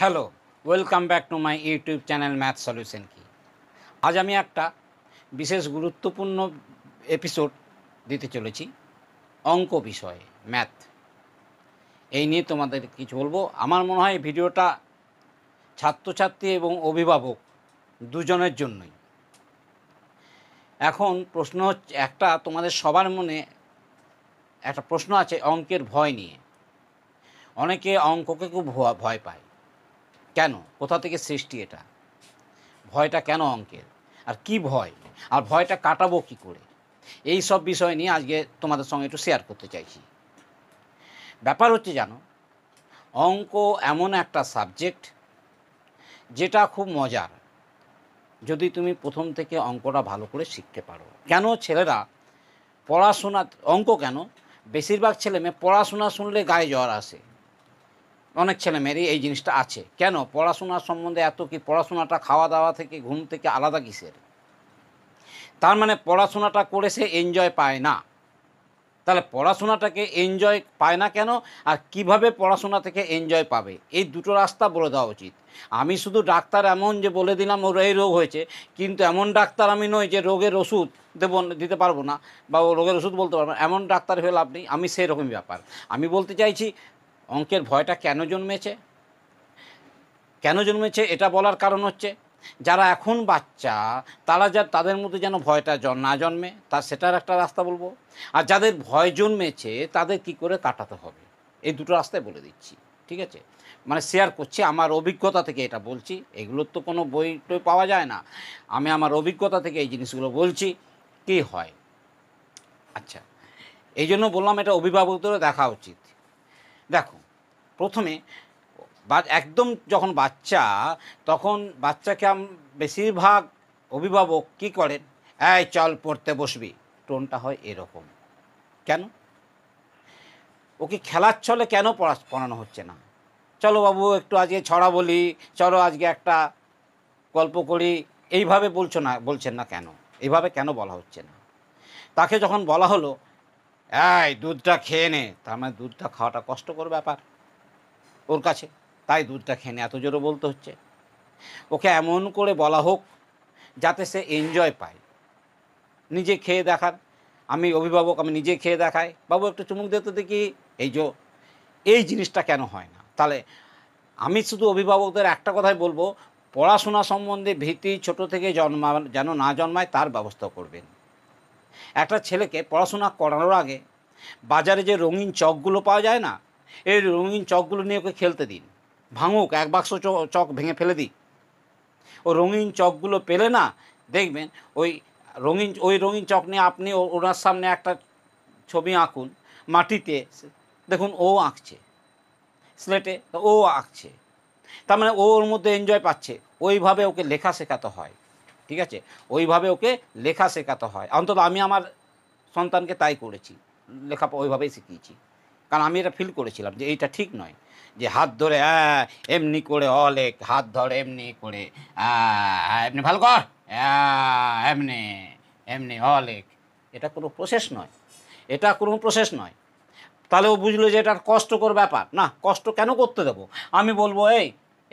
Hello welcome back to my YouTube channel math solution কি আজ আমি একটা বিশেষ গুরুত্বপূর্ণ এপিসোড দিতে চলেছি অঙ্ক বিষয়ে ম্যাথ এই নিয়ে তোমাদের কিছু বলবো আমার মনে হয় ভিডিওটা ছাত্রছাত্রী এবং অভিভাবক দুজনের জন্যই এখন প্রশ্ন হচ্ছে একটা তোমাদের সবার মনে একটা প্রশ্ন আছে অঙ্কের ভয় নিয়ে অনেকে অঙ্ককে খুব ভয় পায় কেন কোথা থেকে সৃষ্টি এটা ভয়টা কেন অঙ্কের আর কি ভয় আর ভয়টা কাটাবো কি করে এই সব বিষয় নিয়ে আজকে তোমাদের সঙ্গে একটু শেয়ার করতে চাইছি ব্যাপার হচ্ছে জানো অঙ্ক এমন একটা সাবজেক্ট যেটা খুব মজার যদি তুমি প্রথম থেকে অঙ্কটা ভালো করে শিখতে পারো কেন ছেলেরা পড়াশোনা অঙ্ক কেন বেশিরভাগ ছেলে মেয়ে পড়াশোনা শুনলে গায়ে জ্বর আসে অনেক ছেলে মেয়েরই এই জিনিসটা আছে কেন পড়াশোনার সম্বন্ধে এত কি পড়াশোনাটা খাওয়া দাওয়া থেকে ঘুম থেকে আলাদা কিসের তার মানে পড়াশোনাটা করে সে এনজয় পায় না তাহলে পড়াশোনাটাকে এনজয় পায় না কেন আর কিভাবে পড়াশোনা থেকে এনজয় পাবে এই দুটো রাস্তা বলে দেওয়া উচিত আমি শুধু ডাক্তার এমন যে বলে দিলাম ওর এই রোগ হয়েছে কিন্তু এমন ডাক্তার আমি নই যে রোগের ওষুধ দেব দিতে পারবো না বা ও রোগের ওষুধ বলতে পারবো না এমন ডাক্তার হয়ে লাভ নেই আমি সেই রকমই ব্যাপার আমি বলতে চাইছি অঙ্কের ভয়টা কেন জন্মেছে কেন জন্মেছে এটা বলার কারণ হচ্ছে যারা এখন বাচ্চা তারা যা তাদের মধ্যে যেন ভয়টা না জন্মে তার সেটার একটা রাস্তা বলবো আর যাদের ভয় জন্মেছে তাদের কি করে কাটাতে হবে এই দুটো রাস্তায় বলে দিচ্ছি ঠিক আছে মানে শেয়ার করছি আমার অভিজ্ঞতা থেকে এটা বলছি এগুলোর তো কোনো বই টই পাওয়া যায় না আমি আমার অভিজ্ঞতা থেকে এই জিনিসগুলো বলছি কি হয় আচ্ছা এই জন্য বললাম এটা অভিভাবকদেরও দেখা উচিত দেখো প্রথমে বা একদম যখন বাচ্চা তখন বাচ্চাকে বেশিরভাগ অভিভাবক কি করেন এই চল পড়তে বসবি টোনটা হয় এরকম কেন ওকে খেলার ছলে কেন পড়া পড়ানো হচ্ছে না চলো বাবু একটু আজকে ছড়া বলি চলো আজকে একটা গল্প করি এইভাবে বলছো না বলছেন না কেন এইভাবে কেন বলা হচ্ছে না তাকে যখন বলা হলো এই দুধটা খেয়ে নে তার মানে দুধটা খাওয়াটা কষ্টকর ব্যাপার ওর কাছে তাই দুধটা খেয়ে নে এত জোরে বলতে হচ্ছে ওকে এমন করে বলা হোক যাতে সে এনজয় পায় নিজে খেয়ে দেখার আমি অভিভাবক আমি নিজে খেয়ে দেখাই বাবু একটু চুমুক দিতে দেখি এই যে এই জিনিসটা কেন হয় না তাহলে আমি শুধু অভিভাবকদের একটা কথাই বলবো পড়াশোনা সম্বন্ধে ভীতি ছোট থেকে জন্মা যেন না জন্মায় তার ব্যবস্থা করবেন একটা ছেলেকে পড়াশোনা করানোর আগে বাজারে যে রঙিন চকগুলো পাওয়া যায় না এই রঙিন চকগুলো নিয়ে ওকে খেলতে দিন ভাঙুক এক বাক্স চক ভেঙে ফেলে দিই ও রঙিন চকগুলো পেলে না দেখবেন ওই রঙিন ওই রঙিন চক নিয়ে আপনি ওনার সামনে একটা ছবি আঁকুন মাটিতে দেখুন ও আঁকছে স্লেটে ও আঁকছে তার মানে ওর মধ্যে এনজয় পাচ্ছে ওইভাবে ওকে লেখা শেখাতে হয় ঠিক আছে ওইভাবে ওকে লেখা শেখাতে হয় অন্তত আমি আমার সন্তানকে তাই করেছি লেখা ওইভাবেই শিখিয়েছি কারণ আমি এটা ফিল করেছিলাম যে এইটা ঠিক নয় যে হাত ধরে এমনি করে অলেক হাত ধরে এমনি করে এমনি ভালো কর এমনি এমনি অলেক এটা কোনো প্রসেস নয় এটা কোনো প্রসেস নয় তাহলে ও বুঝলো যে এটা কষ্টকর ব্যাপার না কষ্ট কেন করতে দেবো আমি বলবো এই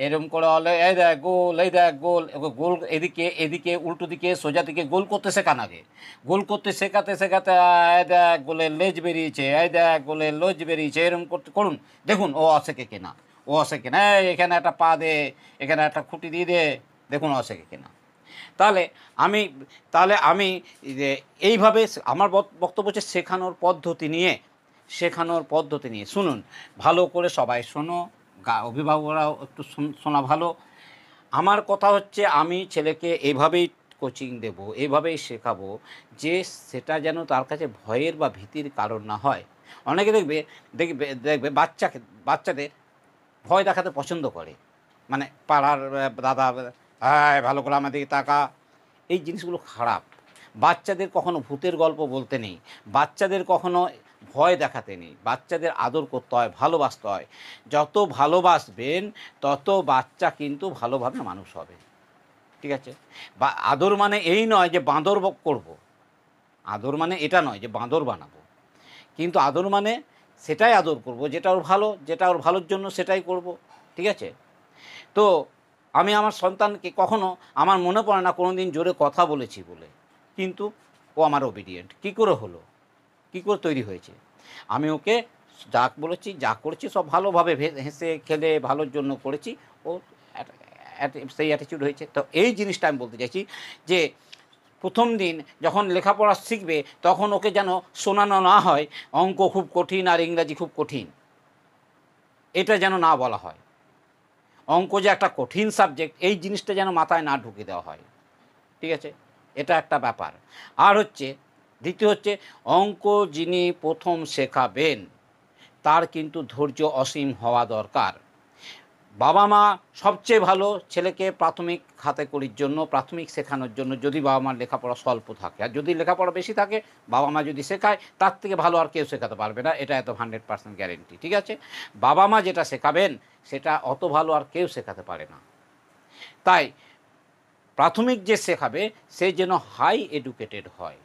এরম করে হলে এই দেখ গোল এই দেখ গোল গোল এদিকে এদিকে উল্টো দিকে সোজা দিকে গোল করতে শেখান আগে গোল করতে শেখাতে শেখাতে এই দেখ গোলের লেজ বেরিয়েছে এই দেখ গোলের লেজ বেরিয়েছে এরম করতে করুন দেখুন ও অশেখে কেনা ও অশেখে না এখানে একটা পা দে এখানে একটা খুঁটি দিয়ে দে দেখুন অশেখে কেনা তাহলে আমি তাহলে আমি এইভাবে আমার বক্তব্য হচ্ছে শেখানোর পদ্ধতি নিয়ে শেখানোর পদ্ধতি নিয়ে শুনুন ভালো করে সবাই শোনো অভিভাবকরাও একটু শোনা ভালো আমার কথা হচ্ছে আমি ছেলেকে এভাবেই কোচিং দেব এভাবেই শেখাবো যে সেটা যেন তার কাছে ভয়ের বা ভীতির কারণ না হয় অনেকে দেখবে দেখবে দেখবে বাচ্চাকে বাচ্চাদের ভয় দেখাতে পছন্দ করে মানে পাড়ার দাদা হ্যাঁ ভালো করে আমাদের তাকা এই জিনিসগুলো খারাপ বাচ্চাদের কখনো ভূতের গল্প বলতে নেই বাচ্চাদের কখনো ভয় দেখাতে নেই বাচ্চাদের আদর করতে হয় ভালোবাসতে হয় যত ভালোবাসবেন তত বাচ্চা কিন্তু ভালোভাবে মানুষ হবে ঠিক আছে বা আদর মানে এই নয় যে বাঁদর করব। আদর মানে এটা নয় যে বাঁদর বানাবো কিন্তু আদর মানে সেটাই আদর করব যেটা ওর ভালো যেটা ওর ভালোর জন্য সেটাই করব ঠিক আছে তো আমি আমার সন্তানকে কখনো আমার মনে পড়ে না কোনো দিন জোরে কথা বলেছি বলে কিন্তু ও আমার ওবিডিয়েন্ট কী করে হলো কী করে তৈরি হয়েছে আমি ওকে যা বলেছি যা করেছি সব ভালোভাবে হেসে খেলে ভালোর জন্য করেছি ও সেই অ্যাটিচিউড হয়েছে তো এই জিনিসটা আমি বলতে চাইছি যে প্রথম দিন যখন লেখাপড়া শিখবে তখন ওকে যেন শোনানো না হয় অঙ্ক খুব কঠিন আর ইংরাজি খুব কঠিন এটা যেন না বলা হয় অঙ্ক যে একটা কঠিন সাবজেক্ট এই জিনিসটা যেন মাথায় না ঢুকে দেওয়া হয় ঠিক আছে এটা একটা ব্যাপার আর হচ্ছে দ্বিতীয় হচ্ছে অঙ্ক যিনি প্রথম শেখাবেন তার কিন্তু ধৈর্য অসীম হওয়া দরকার বাবা মা সবচেয়ে ভালো ছেলেকে প্রাথমিক খাতে করির জন্য প্রাথমিক শেখানোর জন্য যদি বাবা মার লেখাপড়া স্বল্প থাকে আর যদি লেখাপড়া বেশি থাকে বাবা মা যদি শেখায় তার থেকে ভালো আর কেউ শেখাতে পারবে না এটা এত হান্ড্রেড পার্সেন্ট গ্যারেন্টি ঠিক আছে বাবা মা যেটা শেখাবেন সেটা অত ভালো আর কেউ শেখাতে পারে না তাই প্রাথমিক যে শেখাবে সে যেন হাই এডুকেটেড হয়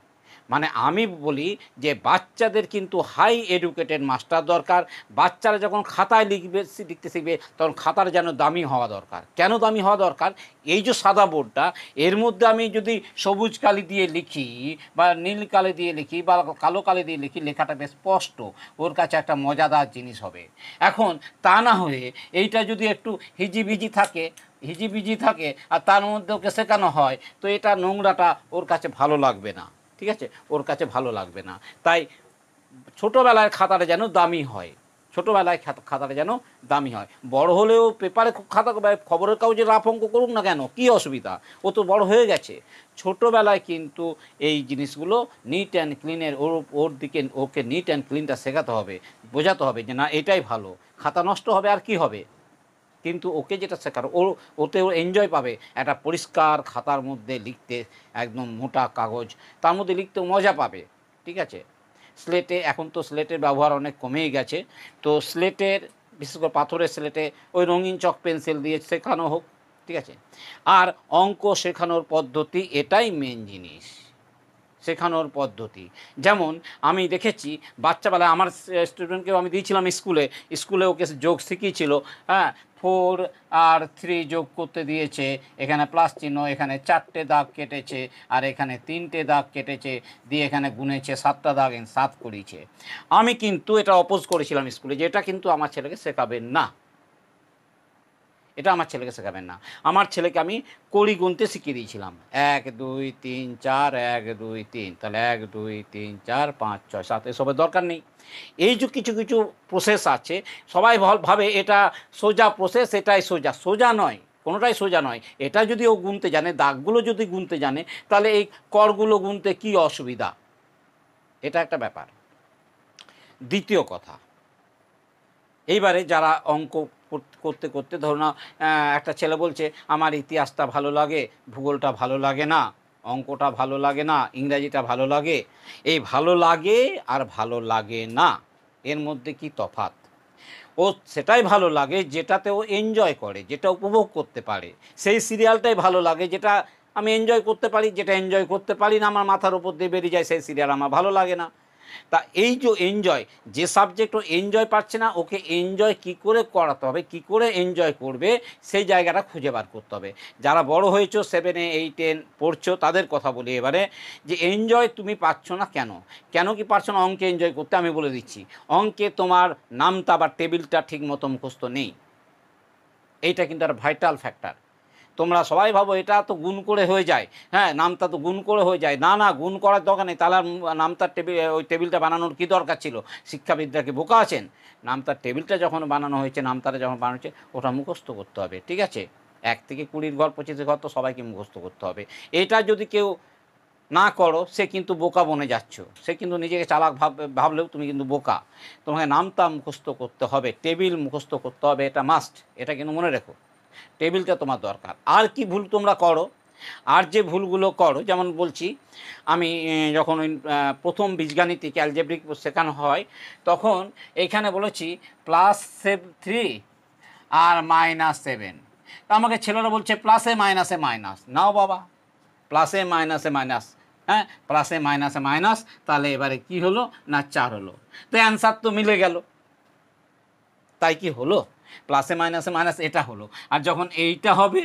মানে আমি বলি যে বাচ্চাদের কিন্তু হাই এডুকেটেড মাস্টার দরকার বাচ্চারা যখন খাতায় লিখবে লিখতে শিখবে তখন খাতার যেন দামি হওয়া দরকার কেন দামি হওয়া দরকার এই যে সাদা বোর্ডটা এর মধ্যে আমি যদি সবুজ কালি দিয়ে লিখি বা নীল কালি দিয়ে লিখি বা কালো কালি দিয়ে লিখি লেখাটা বেশ স্পষ্ট ওর কাছে একটা মজাদার জিনিস হবে এখন তা না হয়ে এইটা যদি একটু হিজিবিজি থাকে হিজিবিজি থাকে আর তার মধ্যে ওকে শেখানো হয় তো এটা নোংরাটা ওর কাছে ভালো লাগবে না ঠিক আছে ওর কাছে ভালো লাগবে না তাই ছোটোবেলায় খাতাটা যেন দামি হয় ছোটোবেলায় খাতাটা যেন দামি হয় বড় হলেও পেপারে খাতা খবরের কাগজে রাফ অঙ্ক করুক না কেন কি অসুবিধা ও তো বড় হয়ে গেছে ছোটোবেলায় কিন্তু এই জিনিসগুলো নিট অ্যান্ড ক্লিনের ওর ওর দিকে ওকে নিট অ্যান্ড ক্লিনটা শেখাতে হবে বোঝাতে হবে যে না এটাই ভালো খাতা নষ্ট হবে আর কি হবে কিন্তু ওকে যেটা শেখার ও ওতে ও এনজয় পাবে একটা পরিষ্কার খাতার মধ্যে লিখতে একদম মোটা কাগজ তার মধ্যে লিখতে মজা পাবে ঠিক আছে স্লেটে এখন তো স্লেটের ব্যবহার অনেক কমেই গেছে তো স্লেটের বিশেষ করে পাথরের স্লেটে ওই রঙিন চক পেন্সিল দিয়ে শেখানো হোক ঠিক আছে আর অঙ্ক শেখানোর পদ্ধতি এটাই মেন জিনিস শেখানোর পদ্ধতি যেমন আমি দেখেছি বাচ্চাবেলায় আমার স্টুডেন্টকেও আমি দিয়েছিলাম স্কুলে স্কুলে ওকে যোগ শিখিয়েছিল হ্যাঁ ফোর আর থ্রি যোগ করতে দিয়েছে এখানে প্লাস চিহ্ন এখানে চারটে দাগ কেটেছে আর এখানে তিনটে দাগ কেটেছে দিয়ে এখানে গুনেছে সাতটা দাগ সাত করিয়েছে আমি কিন্তু এটা অপোজ করেছিলাম স্কুলে যে এটা কিন্তু আমার ছেলেকে শেখাবেন না এটা আমার ছেলেকে শেখাবেন না আমার ছেলেকে আমি কড়ি গুনতে শিখিয়ে দিয়েছিলাম এক দুই তিন চার এক দুই তিন তাহলে এক দুই তিন চার পাঁচ ছয় সাত এসবের দরকার নেই এই যে কিছু কিছু প্রসেস আছে সবাই ভাবে এটা সোজা প্রসেস এটাই সোজা সোজা নয় কোনোটাই সোজা নয় এটা যদি ও গুনতে জানে দাগগুলো যদি গুনতে জানে তাহলে এই করগুলো গুনতে কি অসুবিধা এটা একটা ব্যাপার দ্বিতীয় কথা এইবারে যারা অঙ্ক করতে করতে ধরো না একটা ছেলে বলছে আমার ইতিহাসটা ভালো লাগে ভূগোলটা ভালো লাগে না অঙ্কটা ভালো লাগে না ইংরাজিটা ভালো লাগে এই ভালো লাগে আর ভালো লাগে না এর মধ্যে কি তফাৎ ও সেটাই ভালো লাগে যেটাতে ও এনজয় করে যেটা উপভোগ করতে পারে সেই সিরিয়ালটাই ভালো লাগে যেটা আমি এনজয় করতে পারি যেটা এনজয় করতে পারি না আমার মাথার উপর দিয়ে বেরিয়ে যায় সেই সিরিয়াল আমার ভালো লাগে না তা এই যে এনজয় যে সাবজেক্ট ও এনজয় পাচ্ছে না ওকে এনজয় কি করে করাতে হবে কি করে এনজয় করবে সেই জায়গাটা খুঁজে বার করতে হবে যারা বড় হয়েছো সেভেনে এইট টেন পড়ছো তাদের কথা বলি এবারে যে এনজয় তুমি পাচ্ছ না কেন কেন কি পারছো না অঙ্কে এনজয় করতে আমি বলে দিচ্ছি অঙ্কে তোমার নামটা বা টেবিলটা ঠিক মতো মুখস্থ নেই এইটা কিন্তু একটা ভাইটাল ফ্যাক্টর তোমরা সবাই ভাবো এটা তো গুণ করে হয়ে যায় হ্যাঁ নামতা তো গুণ করে হয়ে যায় না না গুণ করার দরকার নেই তাহলে নামতার টেবিল ওই টেবিলটা বানানোর কী দরকার ছিল শিক্ষাবিদরা কি বোকা আছেন নামতার টেবিলটা যখন বানানো হয়েছে নামতারা যখন বানানো হয়েছে ওটা মুখস্থ করতে হবে ঠিক আছে এক থেকে কুড়ির ঘর পঁচিশের ঘর তো সবাইকে মুখস্থ করতে হবে এটা যদি কেউ না করো সে কিন্তু বোকা বনে যাচ্ছ সে কিন্তু নিজেকে চালাক ভাব ভাবলেও তুমি কিন্তু বোকা তোমাকে নামতা মুখস্থ করতে হবে টেবিল মুখস্থ করতে হবে এটা মাস্ট এটা কিন্তু মনে রেখো টেবিলটা তোমার দরকার আর কি ভুল তোমরা করো আর যে ভুলগুলো করো যেমন বলছি আমি যখন প্রথম বীজগাণিতিক অ্যালজেব্রিক শেখানো হয় তখন এখানে বলেছি প্লাস সেভ থ্রি আর মাইনাস সেভেন আমাকে ছেলেরা বলছে প্লাসে মাইনাসে মাইনাস নাও বাবা প্লাসে মাইনাসে মাইনাস হ্যাঁ প্লাসে মাইনাসে মাইনাস তাহলে এবারে কি হলো না চার হলো তো অ্যান্সার তো মিলে গেল তাই কি হলো প্লাসে মাইনাসে মাইনাস এটা হলো আর যখন এইটা হবে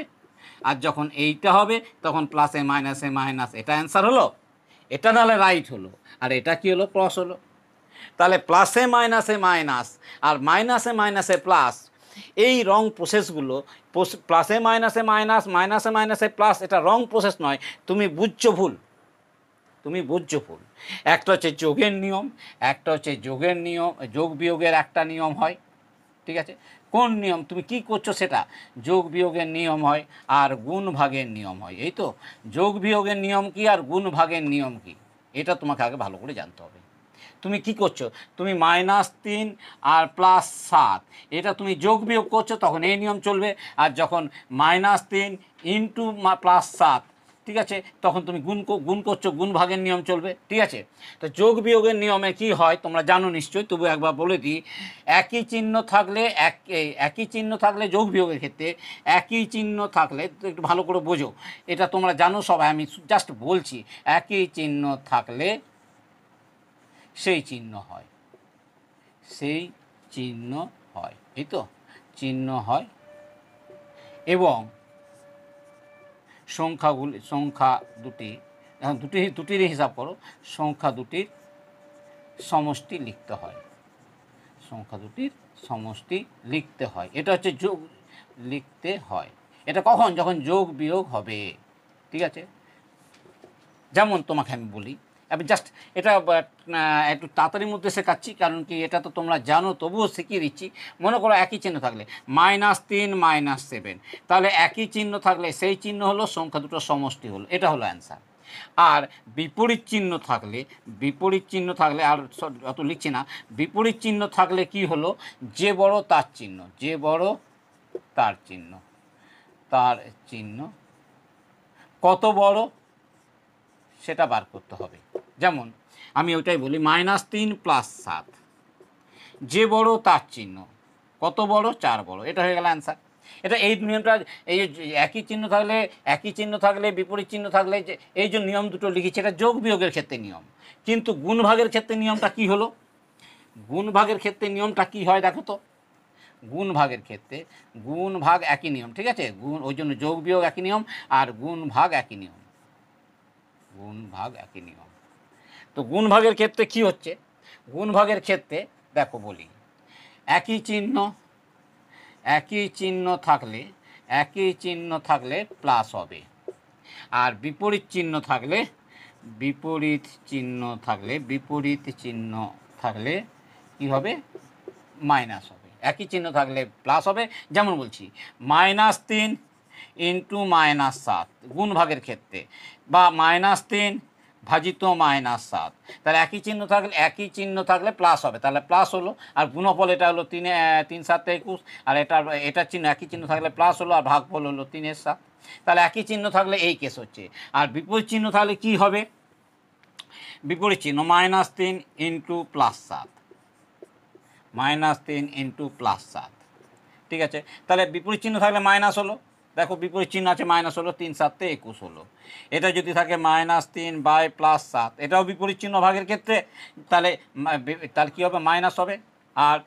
আর যখন এইটা হবে তখন প্লাসে মাইনাসে মাইনাস এটা অ্যান্সার হলো এটা নাহলে রাইট হলো আর এটা কি হলো প্লাস হলো তাহলে প্লাসে মাইনাসে মাইনাস আর মাইনাসে মাইনাসে প্লাস এই রং প্রসেসগুলো প্লাসে মাইনাসে মাইনাস মাইনাসে মাইনাসে প্লাস এটা রং প্রসেস নয় তুমি বুঝছ ভুল তুমি বুঝছ ভুল একটা হচ্ছে যোগের নিয়ম একটা হচ্ছে যোগের নিয়ম যোগ বিয়োগের একটা নিয়ম হয় ঠিক আছে কোন নিয়ম তুমি কি করছো সেটা যোগ বিয়োগের নিয়ম হয় আর গুণ ভাগের নিয়ম হয় এই তো যোগ বিয়োগের নিয়ম কি আর গুণ ভাগের নিয়ম কি এটা তোমাকে আগে ভালো করে জানতে হবে তুমি কি করছো তুমি মাইনাস তিন আর প্লাস সাত এটা তুমি যোগ বিয়োগ করছো তখন এই নিয়ম চলবে আর যখন মাইনাস তিন ইন্টু প্লাস সাত ঠিক আছে তখন তুমি গুণ গুণ করছো গুণ ভাগের নিয়ম চলবে ঠিক আছে তো যোগ বিয়োগের নিয়মে কি হয় তোমরা জানো নিশ্চয়ই তবু একবার বলে দিই একই চিহ্ন থাকলে এক একই চিহ্ন থাকলে যোগ বিয়োগের ক্ষেত্রে একই চিহ্ন থাকলে একটু ভালো করে বোঝো এটা তোমরা জানো সবাই আমি জাস্ট বলছি একই চিহ্ন থাকলে সেই চিহ্ন হয় সেই চিহ্ন হয় এই তো চিহ্ন হয় এবং সংখ্যাগুলি সংখ্যা দুটি দুটি দুটির হিসাব করো সংখ্যা দুটির সমষ্টি লিখতে হয় সংখ্যা দুটির সমষ্টি লিখতে হয় এটা হচ্ছে যোগ লিখতে হয় এটা কখন যখন যোগ বিয়োগ হবে ঠিক আছে যেমন তোমাকে আমি বলি আমি জাস্ট এটা একটু তাড়াতাড়ির মধ্যে শেখাচ্ছি কারণ কি এটা তো তোমরা জানো তবুও শিখিয়ে দিচ্ছি মনে করো একই চিহ্ন থাকলে মাইনাস তিন মাইনাস সেভেন তাহলে একই চিহ্ন থাকলে সেই চিহ্ন হলো সংখ্যা দুটো সমষ্টি হলো এটা হলো অ্যান্সার আর বিপরীত চিহ্ন থাকলে বিপরীত চিহ্ন থাকলে আর অত লিখছি না বিপরীত চিহ্ন থাকলে কি হলো যে বড় তার চিহ্ন যে বড় তার চিহ্ন তার চিহ্ন কত বড় সেটা বার করতে হবে যেমন আমি ওইটাই বলি মাইনাস তিন প্লাস সাত যে বড় তার চিহ্ন কত বড় চার বড় এটা হয়ে গেল অ্যান্সার এটা এই নিয়মটা এই একই চিহ্ন থাকলে একই চিহ্ন থাকলে বিপরীত চিহ্ন থাকলে যে এই যে নিয়ম দুটো লিখেছে এটা যোগ বিয়োগের ক্ষেত্রে নিয়ম কিন্তু গুণ ভাগের ক্ষেত্রে নিয়মটা কি হলো গুণ ভাগের ক্ষেত্রে নিয়মটা কি হয় দেখো তো গুণ ভাগের ক্ষেত্রে গুণ ভাগ একই নিয়ম ঠিক আছে গুণ ওই জন্য যোগ বিয়োগ একই নিয়ম আর গুণ ভাগ একই নিয়ম গুণ ভাগ একই নিয়ম তো গুণ ভাগের ক্ষেত্রে কি হচ্ছে গুণ ভাগের ক্ষেত্রে দেখো বলি একই চিহ্ন একই চিহ্ন থাকলে একই চিহ্ন থাকলে প্লাস হবে আর বিপরীত চিহ্ন থাকলে বিপরীত চিহ্ন থাকলে বিপরীত চিহ্ন থাকলে কি হবে মাইনাস হবে একই চিহ্ন থাকলে প্লাস হবে যেমন বলছি মাইনাস তিন ইন্টু মাইনাস সাত গুণ ভাগের ক্ষেত্রে বা মাইনাস তিন ভাজিত মাইনাস সাত তাহলে একই চিহ্ন থাকলে একই চিহ্ন থাকলে প্লাস হবে তাহলে প্লাস হলো আর গুণফল এটা হলো তিনে তিন সাতটা একুশ আর এটা এটার চিহ্ন একই চিহ্ন থাকলে প্লাস হলো আর ভাগফল হলো তিনের সাত তাহলে একই চিহ্ন থাকলে এই কেস হচ্ছে আর বিপরীত চিহ্ন থাকলে কি হবে বিপরীত চিহ্ন মাইনাস তিন ইন্টু প্লাস সাত মাইনাস তিন ইন্টু প্লাস সাত ঠিক আছে তাহলে বিপরীত চিহ্ন থাকলে মাইনাস হলো দেখো বিপরীত চিহ্ন আছে মাইনাস হলো তিন সাততে একুশ হলো এটা যদি থাকে মাইনাস তিন বাই প্লাস সাত এটাও বিপরীত চিহ্ন ভাগের ক্ষেত্রে তাহলে তাহলে কী হবে মাইনাস হবে আর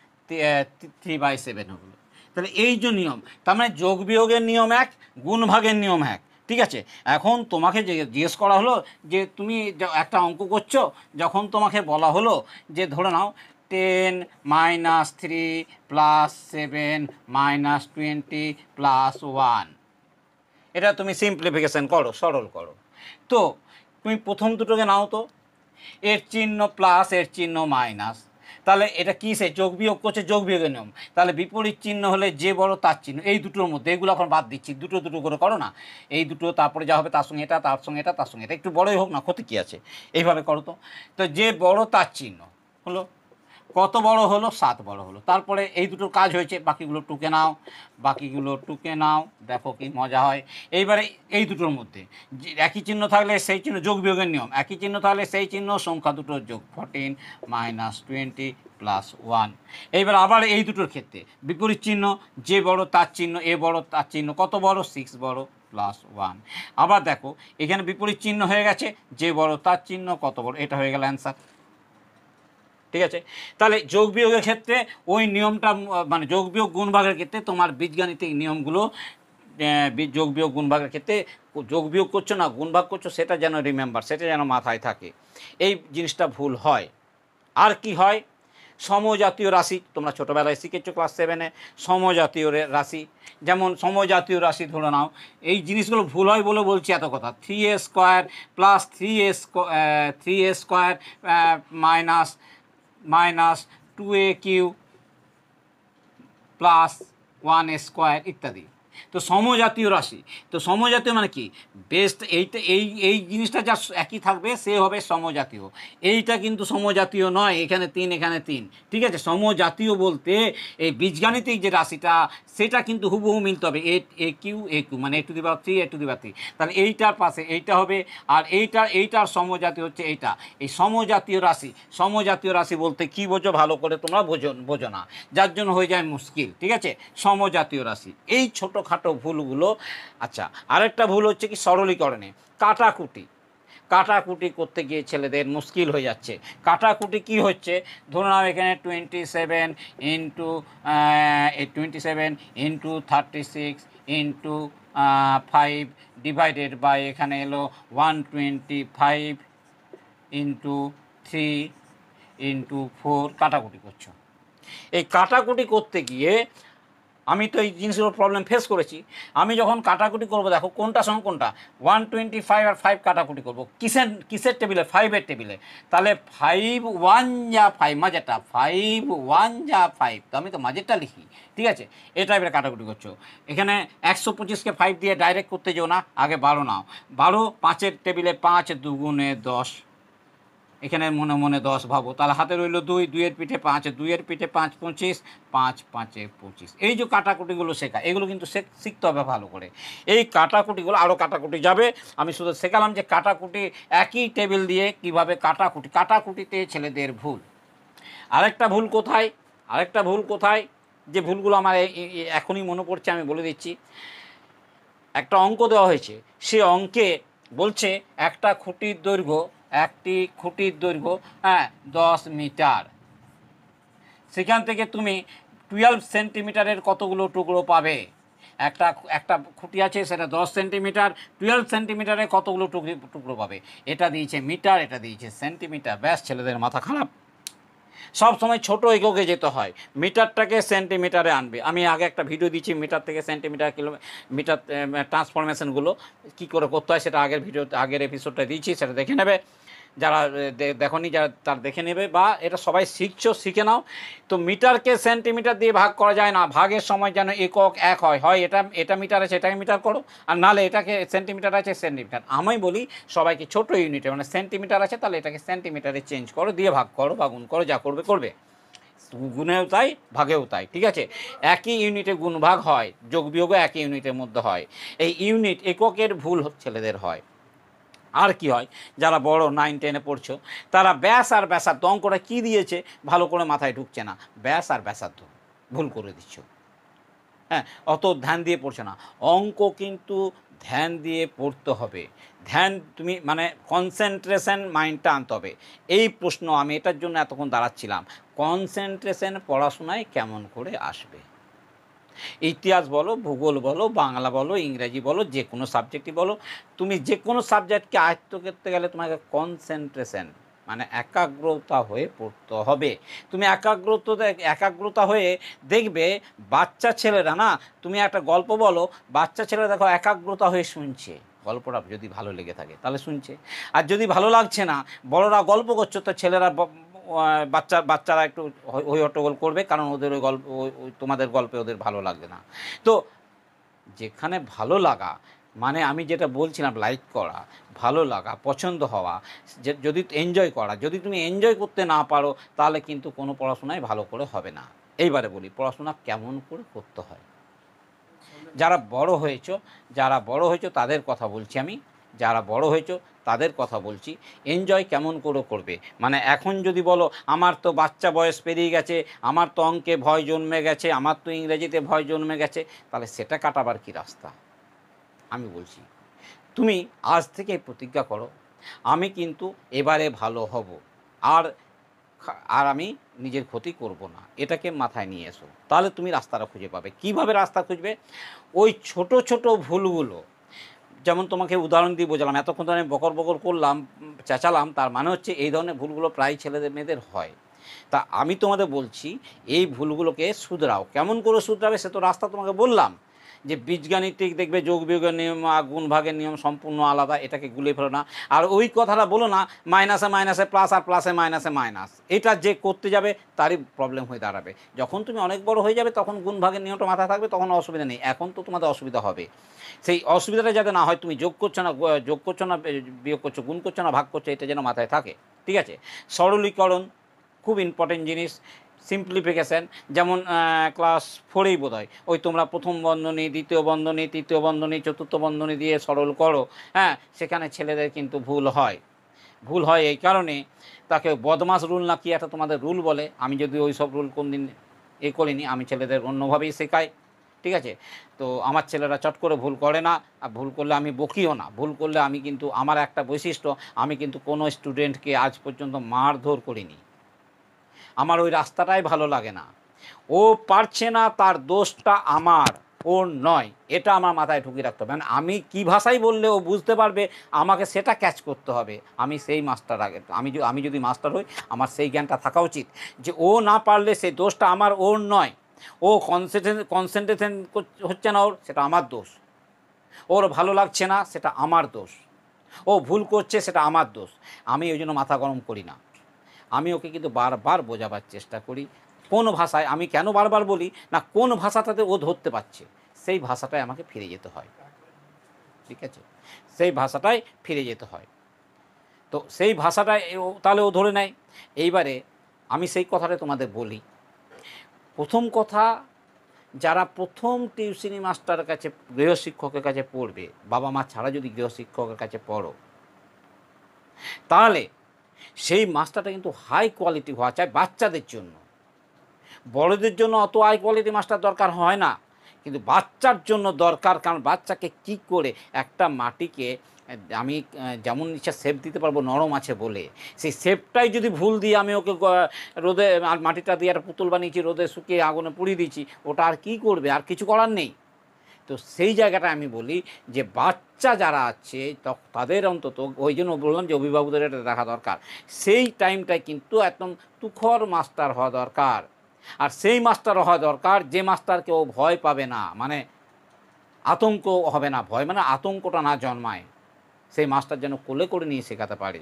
থ্রি বাই সেভেন হলো তাহলে এই যে নিয়ম তার মানে যোগ বিয়োগের নিয়ম এক গুণ ভাগের নিয়ম এক ঠিক আছে এখন তোমাকে জিজ্ঞেস করা হলো যে তুমি একটা অঙ্ক করছো যখন তোমাকে বলা হলো যে ধরে নাও ten minus three plus seven minus twenty plus one এটা তুমি সিম্পলিফিকেশান করো সরল করো তো তুমি প্রথম দুটোকে নাও তো এর চিহ্ন প্লাস এর চিহ্ন মাইনাস তাহলে এটা কী সে যোগ বিয়োগ করছে যোগ বিয়োগের নিয়ম তাহলে বিপরীত চিহ্ন হলে যে বড় তার চিহ্ন এই দুটোর মধ্যে এগুলো এখন বাদ দিচ্ছি দুটো দুটো করে করো না এই দুটো তারপরে যা হবে তার সঙ্গে এটা তার সঙ্গে এটা তার সঙ্গে এটা একটু বড়ই হোক না ক্ষতি কী আছে এইভাবে করো তো তো যে বড় তার চিহ্ন হলো কত বড় হলো সাত বড় হলো তারপরে এই দুটোর কাজ হয়েছে বাকিগুলো টুকে নাও বাকিগুলো টুকে নাও দেখো কি মজা হয় এইবারে এই দুটোর মধ্যে একই চিহ্ন থাকলে সেই চিহ্ন যোগ বিয়োগের নিয়ম একই চিহ্ন থাকলে সেই চিহ্ন সংখ্যা দুটোর যোগ fourteen minus twenty plus one এইবার আবার এই দুটোর ক্ষেত্রে বিপরীত চিহ্ন যে বড় তার চিহ্ন এ বড় তার চিহ্ন কত বড় সিক্স বড় প্লাস ওয়ান আবার দেখো এখানে বিপরীত চিহ্ন হয়ে গেছে যে বড় তার চিহ্ন কত বড় এটা হয়ে গেল অ্যান্সার ঠিক আছে তাহলে যোগ বিয়োগের ক্ষেত্রে ওই নিয়মটা মানে যোগ বিয়োগ গুণভাগের ক্ষেত্রে তোমার বীজগাণিতিক নিয়মগুলো যোগ বিয়োগ গুণভাগের ক্ষেত্রে যোগ বিয়োগ করছো না গুণভাগ করছো সেটা যেন রিমেম্বার সেটা যেন মাথায় থাকে এই জিনিসটা ভুল হয় আর কি হয় সমজাতীয় রাশি তোমরা ছোটোবেলায় শিখেছো ক্লাস সেভেনে সমজাতীয় রাশি যেমন সমজাতীয় রাশি ধরে নাও এই জিনিসগুলো ভুল হয় বলে বলছি এত কথা three A square plus three A square three A square minus minus two A Q plus one square ইত্যাদি তো সমজাতীয় রাশি তো সমজাতীয় মানে কি বেস্ট এইটা এই এই জিনিসটা যা একই থাকবে সে হবে সমজাতীয় এইটা কিন্তু সমজাতীয় নয় এখানে তিন এখানে তিন ঠিক আছে সমজাতীয় বলতে এই বীজগাণিতিক যে রাশিটা সেটা কিন্তু হুবহু মিলতে হবে এ এ কিউ এ কিউ মানে এ টু দিবার থ্রি এ টু দিবার থ্রি তাহলে এইটার পাশে এইটা হবে আর এইটার এইটার সমজাতীয় হচ্ছে এইটা এই সমজাতীয় রাশি সমজাতীয় রাশি বলতে কি বোঝো ভালো করে তোমরা বোঝো বোঝো না যার জন্য হয়ে যায় মুশকিল ঠিক আছে সমজাতীয় রাশি এই ছোটো খাটো ভুলগুলো আচ্ছা আরেকটা ভুল হচ্ছে কি সরলীকরণে কাটাকুটি কাটাকুটি করতে গিয়ে ছেলেদের মুশকিল হয়ে যাচ্ছে কাটাকুটি কি হচ্ছে ধরুন নাও এখানে twenty seven into twenty seven into thirty six into five divided by এখানে এলো one twenty five into three into four কাটাকুটি করছো এই কাটাকুটি করতে গিয়ে আমি তো এই জিনিসগুলো প্রবলেম ফেস করেছি আমি যখন কাটাকুটি করবো দেখো কোনটা সঙ্গে কোনটা ওয়ান টোয়েন্টি ফাইভ আর ফাইভ কাটাকুটি করবো কিসের কিসের টেবিলে ফাইভের টেবিলে তাহলে ফাইভ ওয়ান যা ফাইভ মাজেটা ফাইভ ওয়ান যা ফাইভ তো আমি তো মাজেরটা লিখি ঠিক আছে এটা টাইপের কাটাকুটি করছো এখানে একশো পঁচিশকে ফাইভ দিয়ে ডাইরেক্ট করতে যেও না আগে বারো নাও বারো পাঁচের টেবিলে পাঁচ দুগুণে দশ এখানে মনে মনে দশ ভাবো তাহলে হাতে রইল দুই দুইয়ের পিঠে পাঁচ দুইয়ের পিঠে পাঁচ পঁচিশ পাঁচ পাঁচে পঁচিশ এই যে কাটাকুটিগুলো শেখা এগুলো কিন্তু শিখতে হবে ভালো করে এই কাটাকুটিগুলো আরও কাটাকুটি যাবে আমি শুধু শেখালাম যে কাটাকুটি একই টেবিল দিয়ে কিভাবে কাটাকুটি কাটাকুটিতে ছেলেদের ভুল আরেকটা ভুল কোথায় আরেকটা ভুল কোথায় যে ভুলগুলো আমার এখনই মনে পড়ছে আমি বলে দিচ্ছি একটা অঙ্ক দেওয়া হয়েছে সে অঙ্কে বলছে একটা খুঁটির দৈর্ঘ্য একটি খুঁটির দৈর্ঘ্য হ্যাঁ দশ মিটার সেখান থেকে তুমি টুয়েলভ সেন্টিমিটারের কতগুলো টুকরো পাবে একটা একটা খুঁটি আছে সেটা দশ সেন্টিমিটার টুয়েলভ সেন্টিমিটারে কতগুলো টুকরি টুকরো পাবে এটা দিয়েছে মিটার এটা দিয়েছে সেন্টিমিটার ব্যাস ছেলেদের মাথা খারাপ সব সময় ছোট এগোকে যেতে হয় মিটারটাকে সেন্টিমিটারে আনবে আমি আগে একটা ভিডিও দিচ্ছি মিটার থেকে সেন্টিমিটার কিলোমিটার ট্রান্সফরমেশনগুলো কী করে করতে হয় সেটা আগের ভিডিও আগের এপিসোডটা দিয়েছি সেটা দেখে নেবে যারা দেখনি যারা তার দেখে নেবে বা এটা সবাই শিখছ শিখে নাও তো মিটারকে সেন্টিমিটার দিয়ে ভাগ করা যায় না ভাগের সময় যেন একক এক হয় হয় এটা এটা মিটার আছে এটাকে মিটার করো আর নালে এটাকে সেন্টিমিটার আছে সেন্টিমিটার আমি বলি সবাইকে ছোট ইউনিটে মানে সেন্টিমিটার আছে তাহলে এটাকে সেন্টিমিটারে চেঞ্জ করো দিয়ে ভাগ করো বা গুণ করো যা করবে করবে গুণেও তাই ভাগেও তাই ঠিক আছে একই ইউনিটে গুণ ভাগ হয় যোগ বিয়োগও একই ইউনিটের মধ্যে হয় এই ইউনিট এককের ভুল ছেলেদের হয় আর কি হয় যারা বড় নাইন টেনে পড়ছো তারা ব্যাস আর ব্যাসার্ধ অঙ্কটা কী দিয়েছে ভালো করে মাথায় ঢুকছে না ব্যাস আর ব্যাসার্ধ ভুল করে দিচ্ছ হ্যাঁ অত ধ্যান দিয়ে পড়ছে না অঙ্ক কিন্তু ধ্যান দিয়ে পড়তে হবে ধ্যান তুমি মানে কনসেন্ট্রেশন মাইন্ডটা আনতে হবে এই প্রশ্ন আমি এটার জন্য এতক্ষণ দাঁড়াচ্ছিলাম কনসেন্ট্রেশন পড়াশোনায় কেমন করে আসবে ইতিহাস বলো ভূগোল বলো বাংলা বলো ইংরাজি বলো যে কোনো সাবজেক্টই বলো তুমি যে কোনো সাবজেক্টকে আয়ত্ত করতে গেলে তোমাকে কনসেন্ট্রেশন মানে একাগ্রতা হয়ে পড়তে হবে তুমি একাগ্রতা একাগ্রতা হয়ে দেখবে বাচ্চা ছেলেরা না তুমি একটা গল্প বলো বাচ্চা ছেলেরা দেখো একাগ্রতা হয়ে শুনছে গল্পটা যদি ভালো লেগে থাকে তাহলে শুনছে আর যদি ভালো লাগছে না বড়রা গল্প করছো তো ছেলেরা বাচ্চা বাচ্চারা একটু ওই হট্টগোল করবে কারণ ওদের ওই গল্প তোমাদের গল্পে ওদের ভালো লাগবে না তো যেখানে ভালো লাগা মানে আমি যেটা বলছিলাম লাইক করা ভালো লাগা পছন্দ হওয়া যদি এনজয় করা যদি তুমি এনজয় করতে না পারো তাহলে কিন্তু কোনো পড়াশোনায় ভালো করে হবে না এইবারে বলি পড়াশোনা কেমন করে করতে হয় যারা বড় হয়েছ যারা বড় হয়েছ তাদের কথা বলছি আমি যারা বড় হয়েছ তাদের কথা বলছি এনজয় কেমন করে করবে মানে এখন যদি বলো আমার তো বাচ্চা বয়স পেরিয়ে গেছে আমার তো অঙ্কে ভয় জন্মে গেছে আমার তো ইংরেজিতে ভয় জন্মে গেছে তাহলে সেটা কাটাবার কি রাস্তা আমি বলছি তুমি আজ থেকে প্রতিজ্ঞা করো আমি কিন্তু এবারে ভালো হব আর আর আমি নিজের ক্ষতি করব না এটাকে মাথায় নিয়ে এসো তাহলে তুমি রাস্তাটা খুঁজে পাবে কিভাবে রাস্তা খুঁজবে ওই ছোট ছোট ভুলগুলো যেমন তোমাকে উদাহরণ দিয়ে বোঝালাম এতক্ষণ ধরে বকর বকর করলাম চেঁচালাম তার মানে হচ্ছে এই ধরনের ভুলগুলো প্রায় ছেলেদের মেয়েদের হয় তা আমি তোমাদের বলছি এই ভুলগুলোকে শুধরাও কেমন করে শুধরাবে সে তো রাস্তা তোমাকে বললাম যে বীজগাণিতিক দেখবে যোগ বিয়োগের নিয়ম আর গুণ ভাগের নিয়ম সম্পূর্ণ আলাদা এটাকে গুলে ফেলো না আর ওই কথাটা বলো না মাইনাসে মাইনাসে প্লাস আর প্লাসে মাইনাসে মাইনাস এটা যে করতে যাবে তারই প্রবলেম হয়ে দাঁড়াবে যখন তুমি অনেক বড় হয়ে যাবে তখন গুণ ভাগের নিয়মটা মাথায় থাকবে তখন অসুবিধা নেই এখন তো তোমাদের অসুবিধা হবে সেই অসুবিধাটা যাতে না হয় তুমি যোগ করছো না যোগ করছো না বিয়োগ করছো গুণ করছো না ভাগ করছো এটা যেন মাথায় থাকে ঠিক আছে সরলীকরণ খুব ইম্পর্টেন্ট জিনিস সিম্পলিফিকেশান যেমন ক্লাস ফোরেই বোধ হয় ওই তোমরা প্রথম বন্ধনী দ্বিতীয় বন্ধনী তৃতীয় বন্ধনী চতুর্থ বন্ধনী দিয়ে সরল করো হ্যাঁ সেখানে ছেলেদের কিন্তু ভুল হয় ভুল হয় এই কারণে তাকে বদমাস রুল না কি একটা তোমাদের রুল বলে আমি যদি ওই সব রুল কোন দিন এ করিনি আমি ছেলেদের অন্যভাবেই শেখাই ঠিক আছে তো আমার ছেলেরা চট করে ভুল করে না আর ভুল করলে আমি বকিও না ভুল করলে আমি কিন্তু আমার একটা বৈশিষ্ট্য আমি কিন্তু কোনো স্টুডেন্টকে আজ পর্যন্ত মারধর করিনি আমার ওই রাস্তাটাই ভালো লাগে না ও পারছে না তার দোষটা আমার ওর নয় এটা আমার মাথায় ঢুকিয়ে রাখতে হবে মানে আমি কি ভাষাই বললে ও বুঝতে পারবে আমাকে সেটা ক্যাচ করতে হবে আমি সেই মাস্টার আগে আমি আমি যদি মাস্টার হই আমার সেই জ্ঞানটা থাকা উচিত যে ও না পারলে সেই দোষটা আমার ওর নয় ও কনসেন্ট্রেশন কনসেন্ট্রেশন হচ্ছে না ওর সেটা আমার দোষ ওর ভালো লাগছে না সেটা আমার দোষ ও ভুল করছে সেটা আমার দোষ আমি ওই জন্য মাথা গরম করি না আমি ওকে কিন্তু বারবার বোঝাবার চেষ্টা করি কোন ভাষায় আমি কেন বারবার বলি না কোন ভাষাটাতে ও ধরতে পারছে সেই ভাষাটাই আমাকে ফিরে যেতে হয় ঠিক আছে সেই ভাষাটায় ফিরে যেতে হয় তো সেই ভাষাটায় তাহলে ও ধরে নেয় এইবারে আমি সেই কথাটা তোমাদের বলি প্রথম কথা যারা প্রথম টিউশনি মাস্টারের কাছে গৃহশিক্ষকের কাছে পড়বে বাবা মা ছাড়া যদি গৃহশিক্ষকের কাছে পড়ো তাহলে সেই মাছটাটা কিন্তু হাই কোয়ালিটি হওয়া চাই বাচ্চাদের জন্য বড়দের জন্য অত হাই কোয়ালিটি মাছটা দরকার হয় না কিন্তু বাচ্চার জন্য দরকার কারণ বাচ্চাকে কি করে একটা মাটিকে আমি যেমন ইচ্ছা সেপ দিতে পারবো নরম আছে বলে সেই সেপটাই যদি ভুল দিয়ে আমি ওকে রোদে আর মাটিটা দিয়ে একটা পুতুল বানিয়েছি রোদে শুকিয়ে আগুনে পুড়িয়ে দিয়েছি ওটা আর কি করবে আর কিছু করার নেই তো সেই জায়গাটা আমি বলি যে বাচ্চা যারা আছে তাদের অন্তত ওই জন্য বললাম যে অভিভাবকদের এটা দেখা দরকার সেই টাইমটায় কিন্তু একদম তুখর মাস্টার হওয়া দরকার আর সেই মাস্টার হওয়া দরকার যে মাস্টারকে ও ভয় পাবে না মানে আতঙ্ক হবে না ভয় মানে আতঙ্কটা না জন্মায় সেই মাস্টার যেন কোলে করে নিয়ে শেখাতে পারে